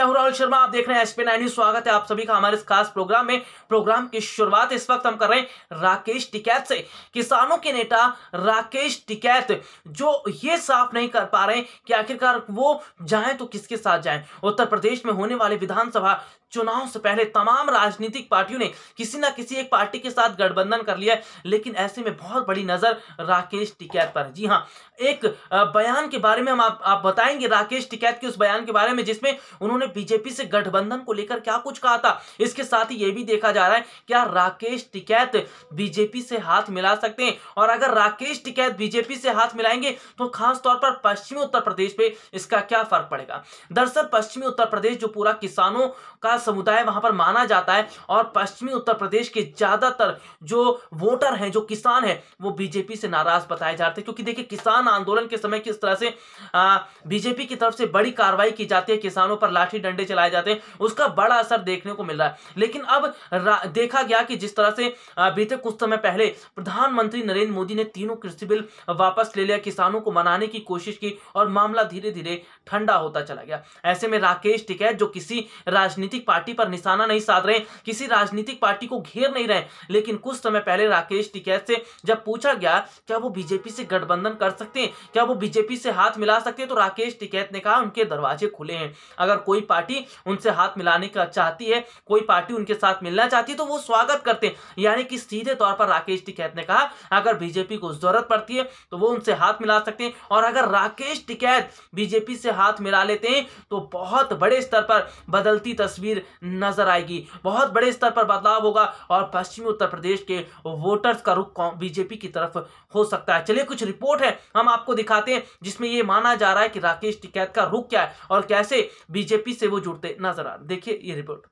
मैं हूं राहुल शर्मा आप देख रहे हैं एसपी नाइन स्वागत है आप सभी का हमारे इस खास प्रोग्राम में प्रोग्राम की शुरुआत इस वक्त हम कर रहे हैं राकेश टिकैत से किसानों के नेता राकेश टिकैत जो ये साफ नहीं कर पा रहे कि आखिरकार वो जाएं तो किसके साथ जाएं उत्तर प्रदेश में होने वाले विधानसभा चुनाव से पहले तमाम राजनीतिक पार्टियों ने किसी ना किसी एक पार्टी के साथ गठबंधन कर लिया है लेकिन ऐसे में बहुत बड़ी नज़र राकेश टिकैत पर जी हाँ एक बयान के बारे में हम आप, आप बताएंगे राकेश टिकैत के उस बयान के बारे में जिसमें उन्होंने बीजेपी से गठबंधन को लेकर क्या कुछ कहा था इसके साथ ही ये भी देखा जा रहा है क्या राकेश टिकैत बीजेपी से हाथ मिला सकते हैं और अगर राकेश टिकैत बीजेपी से हाथ मिलाएंगे तो खासतौर पर पश्चिमी उत्तर प्रदेश पे इसका क्या फर्क पड़ेगा दरअसल पश्चिमी उत्तर प्रदेश जो पूरा किसानों का समुदाय वहां पर माना जाता है और पश्चिमी उत्तर प्रदेश के ज्यादातर जो वोटर हैं जो किसान हैं वो बीजेपी से नाराज बताए जाते हैं क्योंकि देखिए किसान आंदोलन के समय किस तरह से आ, बीजेपी की तरफ से बड़ी कार्रवाई की जाती है किसानों पर लाठी डंडे चलाए जाते हैं उसका बड़ा असर देखने को मिल रहा है लेकिन अब देखा गया कि जिस तरह से बीते कुछ समय पहले प्रधानमंत्री नरेंद्र मोदी ने तीनों कृषि बिल वापस ले लिया किसानों को मनाने की कोशिश की और मामला धीरे धीरे ठंडा होता चला गया ऐसे में राकेश टिकैत जो किसी राजनीतिक पार्टी पर निशाना नहीं साध रहे किसी राजनीतिक पार्टी को घेर नहीं रहे लेकिन कुछ समय पहले राकेश टिकैत से जब पूछा गया क्या वो बीजेपी से गठबंधन कर सकते हैं क्या वो बीजेपी से हाथ मिला सकते हैं तो राकेश टिकैत ने कहा उनके दरवाजे खुले हैं अगर कोई पार्टी उनसे हाथ मिलाने का चाहती है कोई पार्टी उनके साथ मिलना चाहती है तो वो स्वागत करते हैं यानी कि सीधे तौर पर राकेश टिकैत ने कहा अगर बीजेपी को जरूरत पड़ती है तो वो उनसे हाथ मिला सकते हैं और अगर राकेश टिकैत बीजेपी से हाथ मिला लेते हैं तो बहुत बड़े स्तर पर बदलती तस्वीर नजर आएगी बहुत बड़े स्तर पर बदलाव होगा और पश्चिमी उत्तर प्रदेश के वोटर्स का रुख बीजेपी की तरफ हो सकता है चलिए कुछ रिपोर्ट है हम आपको दिखाते हैं जिसमें यह माना जा रहा है कि राकेश टिकैत का रुख क्या है और कैसे बीजेपी से वो जुड़ते नजर आ रहे देखिए ये रिपोर्ट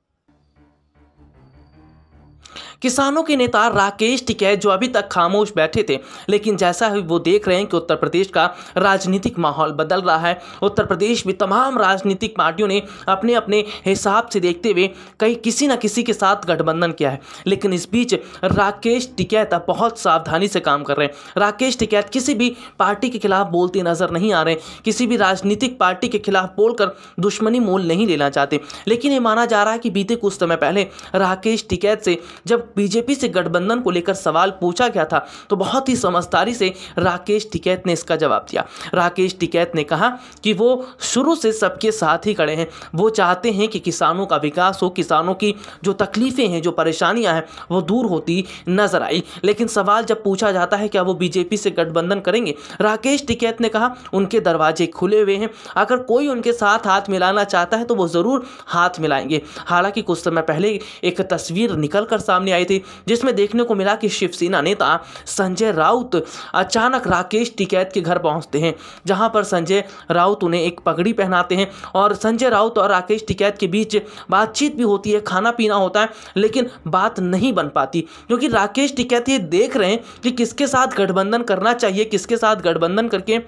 किसानों के नेता राकेश टिकैत जो अभी तक खामोश बैठे थे लेकिन जैसा ही वो देख रहे हैं कि उत्तर प्रदेश का राजनीतिक माहौल बदल रहा है उत्तर प्रदेश में तमाम राजनीतिक पार्टियों ने अपने अपने हिसाब से देखते हुए कहीं किसी न किसी के साथ गठबंधन किया है लेकिन इस बीच राकेश टिकैत बहुत सावधानी से काम कर रहे हैं राकेश टिकैत किसी भी पार्टी के खिलाफ बोलते नजर नहीं आ रहे किसी भी राजनीतिक पार्टी के खिलाफ बोलकर दुश्मनी मोल नहीं लेना चाहते लेकिन ये माना जा रहा है कि बीते कुछ समय पहले राकेश टिकैत से जब बीजेपी से गठबंधन को लेकर सवाल पूछा गया था तो बहुत ही समझदारी से राकेश टिकैत ने इसका जवाब दिया राकेश टिकैत ने कहा कि वो शुरू से सबके साथ ही खड़े हैं वो चाहते हैं कि किसानों का विकास हो किसानों की जो तकलीफ़ें हैं जो परेशानियां हैं वो दूर होती नजर आई लेकिन सवाल जब पूछा जाता है क्या वो बीजेपी से गठबंधन करेंगे राकेश टिकैत ने कहा उनके दरवाजे खुले हुए हैं अगर कोई उनके साथ हाथ मिलाना चाहता है तो वो ज़रूर हाथ मिलाएंगे हालांकि कुछ समय पहले एक तस्वीर निकल कर सामने आई आई थी जिसमें देखने को मिला कि शिवसेना नेता संजय राउत अचानक राकेश टिकैत के घर पहुंचते हैं जहां पर संजय राउत उन्हें एक पगड़ी पहनाते हैं और संजय राउत और राकेश टिकैत के बीच बातचीत भी होती है खाना पीना होता है लेकिन बात नहीं बन पाती क्योंकि राकेश टिकैत ये देख रहे हैं कि किसके साथ गठबंधन करना चाहिए किसके साथ गठबंधन करके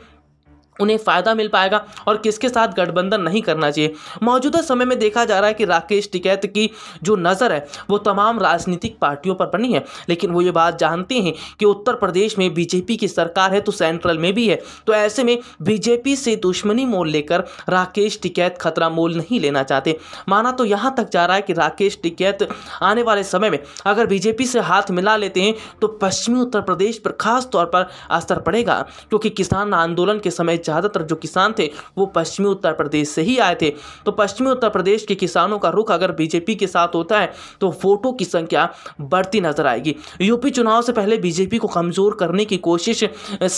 उन्हें फ़ायदा मिल पाएगा और किसके साथ गठबंधन नहीं करना चाहिए मौजूदा समय में देखा जा रहा है कि राकेश टिकैत की जो नज़र है वो तमाम राजनीतिक पार्टियों पर बनी है लेकिन वो ये बात जानते हैं कि उत्तर प्रदेश में बीजेपी की सरकार है तो सेंट्रल में भी है तो ऐसे में बीजेपी से दुश्मनी मोल लेकर राकेश टिकैत खतरा मोल नहीं लेना चाहते माना तो यहाँ तक जा रहा है कि राकेश टिकैत आने वाले समय में अगर बीजेपी से हाथ मिला लेते हैं तो पश्चिमी उत्तर प्रदेश पर खास तौर पर असर पड़ेगा क्योंकि किसान आंदोलन के समय ज़्यादातर जो किसान थे वो पश्चिमी उत्तर प्रदेश से ही आए थे तो पश्चिमी उत्तर प्रदेश के किसानों का रुख अगर बीजेपी के साथ होता है तो वोटों की संख्या बढ़ती नजर आएगी यूपी चुनाव से पहले बीजेपी को कमज़ोर करने की कोशिश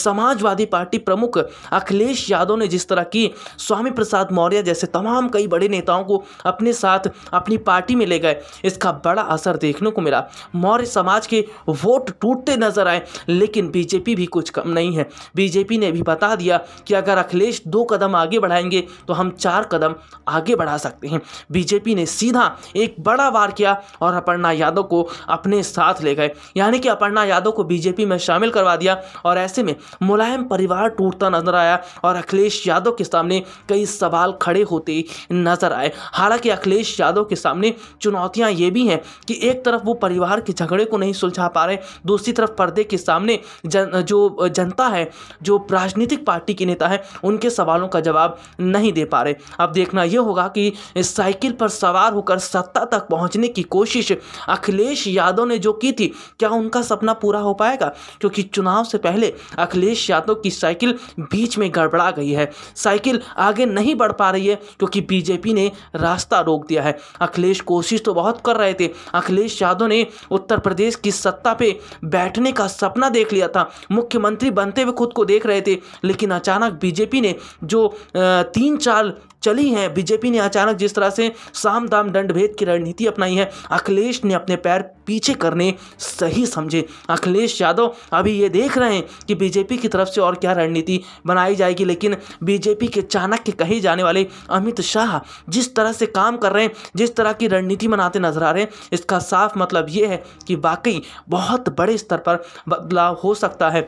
समाजवादी पार्टी प्रमुख अखिलेश यादव ने जिस तरह की स्वामी प्रसाद मौर्य जैसे तमाम कई बड़े नेताओं को अपने साथ अपनी पार्टी में ले गए इसका बड़ा असर देखने को मिला मौर्य समाज के वोट टूटते नजर आए लेकिन बीजेपी भी कुछ कम नहीं है बीजेपी ने भी बता दिया कि अगर अखिलेश दो कदम आगे बढ़ाएंगे तो हम चार कदम आगे बढ़ा सकते हैं बीजेपी ने सीधा एक बड़ा वार किया और अपर्णा यादव को अपने साथ ले गए यानी कि अपर्णा यादव को बीजेपी में शामिल करवा दिया और ऐसे में मुलायम परिवार टूटता नजर आया और अखिलेश यादव के सामने कई सवाल खड़े होते नजर आए हालांकि अखिलेश यादव के सामने चुनौतियां ये भी हैं कि एक तरफ वो परिवार के झगड़े को नहीं सुलझा पा रहे दूसरी तरफ पर्दे के सामने जन, जो जनता है जो राजनीतिक पार्टी के नेता देता है उनके सवालों का जवाब नहीं दे पा रहे अब देखना यह होगा कि साइकिल पर सवार होकर सत्ता तक पहुंचने की कोशिश अखिलेश यादव ने जो की थी क्या उनका सपना पूरा हो पाएगा क्योंकि चुनाव से पहले अखिलेश यादव की साइकिल बीच में गड़बड़ा गई है साइकिल आगे नहीं बढ़ पा रही है क्योंकि बीजेपी ने रास्ता रोक दिया है अखिलेश कोशिश तो बहुत कर रहे थे अखिलेश यादव ने उत्तर प्रदेश की सत्ता पे बैठने का सपना देख लिया था मुख्यमंत्री बनते हुए खुद को देख रहे थे लेकिन अचानक अचानक बीजेपी ने जो तीन चाल चली हैं बीजेपी ने अचानक जिस तरह से साम दाम दंड भेद की रणनीति अपनाई है अखिलेश ने अपने पैर पीछे करने सही समझे अखिलेश यादव अभी ये देख रहे हैं कि बीजेपी की तरफ से और क्या रणनीति बनाई जाएगी लेकिन बीजेपी के चाणक्य कहे जाने वाले अमित शाह जिस तरह से काम कर रहे हैं जिस तरह की रणनीति बनाते नजर आ रहे हैं इसका साफ मतलब ये है कि वाकई बहुत बड़े स्तर पर बदलाव हो सकता है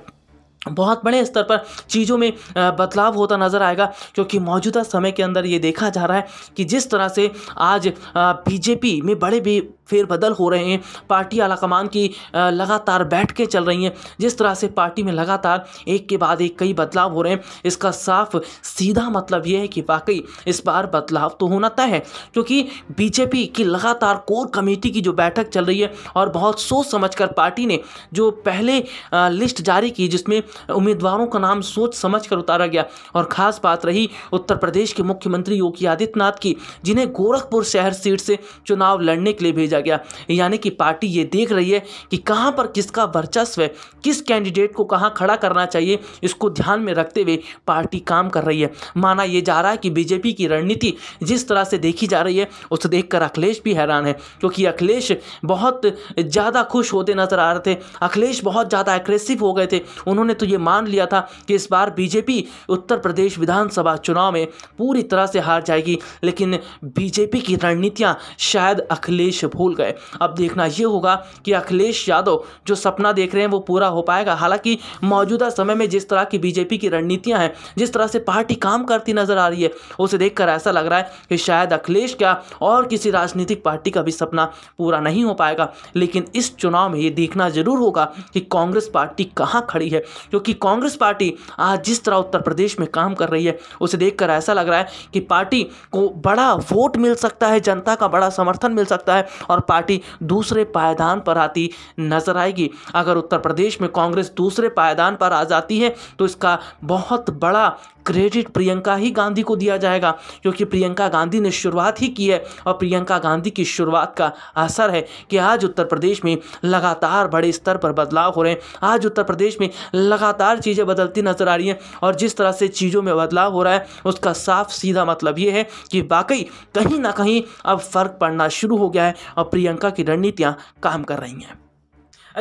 बहुत बड़े स्तर पर चीज़ों में बदलाव होता नज़र आएगा क्योंकि मौजूदा समय के अंदर ये देखा जा रहा है कि जिस तरह से आज बीजेपी में बड़े भी फेरबदल हो रहे हैं पार्टी आलाकमान की लगातार बैठकें चल रही हैं जिस तरह से पार्टी में लगातार एक के बाद एक कई बदलाव हो रहे हैं इसका साफ सीधा मतलब ये है कि वाकई इस बार बदलाव तो होना तय है क्योंकि बीजेपी की लगातार कोर कमेटी की जो बैठक चल रही है और बहुत सोच समझ कर पार्टी ने जो पहले लिस्ट जारी की जिसमें उम्मीदवारों का नाम सोच समझ कर उतारा गया और ख़ास बात रही उत्तर प्रदेश के मुख्यमंत्री योगी आदित्यनाथ की जिन्हें गोरखपुर शहर सीट से चुनाव लड़ने के लिए भेजा गया यानी कि पार्टी ये देख रही है कि कहाँ पर किसका वर्चस्व है किस कैंडिडेट को कहाँ खड़ा करना चाहिए इसको ध्यान में रखते हुए पार्टी काम कर रही है माना यह जा रहा है कि बीजेपी की रणनीति जिस तरह से देखी जा रही है उसे देखकर अखिलेश भी हैरान है क्योंकि अखिलेश बहुत ज़्यादा खुश होते नजर आ रहे थे अखिलेश बहुत ज़्यादा एग्रेसिव हो गए थे उन्होंने तो तो ये मान लिया था कि इस बार बीजेपी उत्तर प्रदेश विधानसभा चुनाव में पूरी तरह से हार जाएगी लेकिन बीजेपी की रणनीतियाँ शायद अखिलेश भूल गए अब देखना ये होगा कि अखिलेश यादव जो सपना देख रहे हैं वो पूरा हो पाएगा हालांकि मौजूदा समय में जिस तरह की बीजेपी की रणनीतियाँ हैं जिस तरह से पार्टी काम करती नजर आ रही है उसे देखकर ऐसा लग रहा है कि शायद अखिलेश का और किसी राजनीतिक पार्टी का भी सपना पूरा नहीं हो पाएगा लेकिन इस चुनाव में ये देखना जरूर होगा कि कांग्रेस पार्टी कहाँ खड़ी है क्योंकि कांग्रेस पार्टी आज जिस तरह उत्तर प्रदेश में काम कर रही है उसे देखकर ऐसा लग रहा है कि पार्टी को बड़ा वोट मिल सकता है जनता का बड़ा समर्थन मिल सकता है और पार्टी दूसरे पायदान पर आती नजर आएगी अगर उत्तर प्रदेश में कांग्रेस दूसरे पायदान पर आ जाती है तो इसका बहुत बड़ा क्रेडिट प्रियंका ही गांधी को दिया जाएगा क्योंकि प्रियंका गांधी ने शुरुआत ही की है और प्रियंका गांधी की शुरुआत का असर है कि आज उत्तर प्रदेश में लगातार बड़े स्तर पर बदलाव हो रहे हैं आज उत्तर प्रदेश में लगा लगातार चीज़ें बदलती नज़र आ रही हैं और जिस तरह से चीज़ों में बदलाव हो रहा है उसका साफ सीधा मतलब ये है कि वाकई कहीं ना कहीं अब फ़र्क पड़ना शुरू हो गया है और प्रियंका की रणनीतियाँ काम कर रही हैं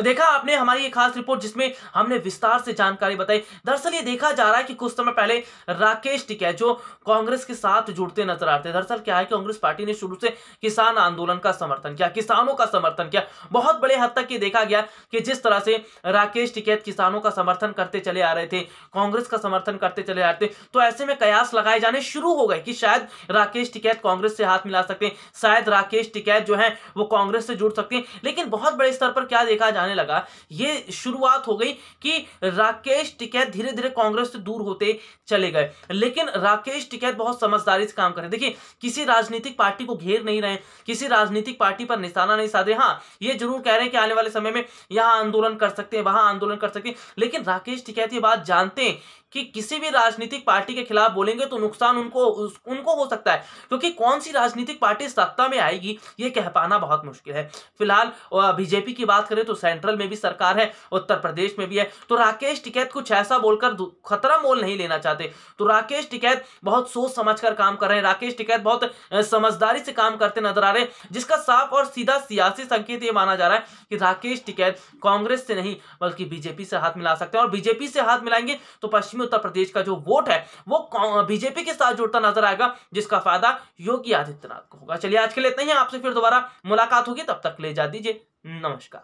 देखा आपने हमारी ये खास रिपोर्ट जिसमें हमने विस्तार से जानकारी बताई दरअसल ये देखा जा रहा है कि कुछ समय पहले राकेश टिकैत जो कांग्रेस के साथ जुड़ते नजर आते दरअसल क्या है कांग्रेस पार्टी ने शुरू से किसान आंदोलन का समर्थन किया किसानों का समर्थन किया बहुत बड़े हद तक ये देखा गया कि जिस तरह से राकेश टिकैत किसानों का समर्थन करते चले आ रहे थे कांग्रेस का समर्थन करते चले आ रहे थे तो ऐसे में कयास लगाए जाने शुरू हो गए कि शायद राकेश टिकैत कांग्रेस से हाथ मिला सकते हैं शायद राकेश टिकैत जो है वो कांग्रेस से जुड़ सकते हैं लेकिन बहुत बड़े स्तर पर क्या देखा जाने जाने लगा ये शुरुआत हो गई कि राकेश टिकैत धीरे धीरे कांग्रेस से दूर होते चले गए लेकिन राकेश टिकैत बहुत समझदारी से काम कर रहे देखिए किसी राजनीतिक पार्टी को घेर नहीं रहे किसी राजनीतिक पार्टी पर निशाना नहीं साध रहे हाँ ये जरूर कह रहे हैं कि आने वाले समय में यहाँ आंदोलन कर सकते हैं वहां आंदोलन कर सकते हैं लेकिन राकेश टिकैत ये बात जानते हैं कि किसी भी राजनीतिक पार्टी के खिलाफ बोलेंगे तो नुकसान उनको उनको हो सकता है क्योंकि कौन सी राजनीतिक पार्टी सत्ता में आएगी ये कह पाना बहुत मुश्किल है फिलहाल बीजेपी की बात करें तो सेंट्रल में भी सरकार है उत्तर प्रदेश में भी है तो राकेश टिकैत कुछ ऐसा बोलकर खतरा मोल नहीं लेना चाहते तो राकेश टिकैत बहुत सोच समझ कर काम कर रहे हैं राकेश टिकैत बहुत समझदारी से काम करते नजर आ रहे हैं जिसका साफ और सीधा सियासी संकेत ये माना जा रहा है कि राकेश टिकैत कांग्रेस से नहीं बल्कि बीजेपी से हाथ मिला सकते हैं और बीजेपी से हाथ मिलाएंगे तो पश्चिमी उत्तर प्रदेश का जो वोट है वो बीजेपी के साथ जुड़ता नजर आएगा जिसका फायदा योगी आदित्यनाथ को होगा चलिए आज के लिए इतना ही आपसे फिर दोबारा मुलाकात होगी तब तक ले जा दीजिए नमस्कार